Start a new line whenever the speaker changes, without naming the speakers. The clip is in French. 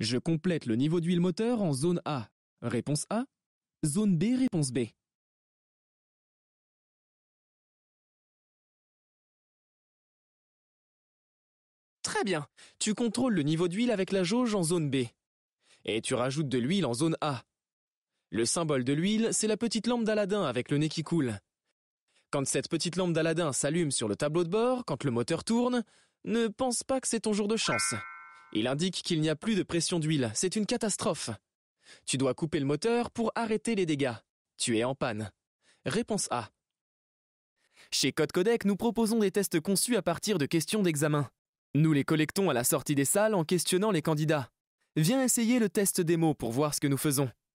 Je complète le niveau d'huile moteur en zone A. Réponse A. Zone
B, réponse B.
Très bien. Tu contrôles le niveau d'huile avec
la jauge en zone B. Et tu rajoutes de l'huile en zone A. Le symbole de l'huile, c'est la petite lampe d'Aladin avec le nez qui coule. Quand cette petite lampe d'Aladin s'allume sur le tableau de bord, quand le moteur tourne, ne pense pas que c'est ton jour de chance. Il indique qu'il n'y a plus de pression d'huile, c'est une catastrophe. Tu dois couper le moteur pour arrêter les dégâts. Tu es en panne. Réponse A. Chez Code Codec, nous proposons des tests conçus à partir de questions d'examen. Nous les collectons à la sortie des salles en questionnant les candidats. Viens essayer le test démo pour voir ce que nous faisons.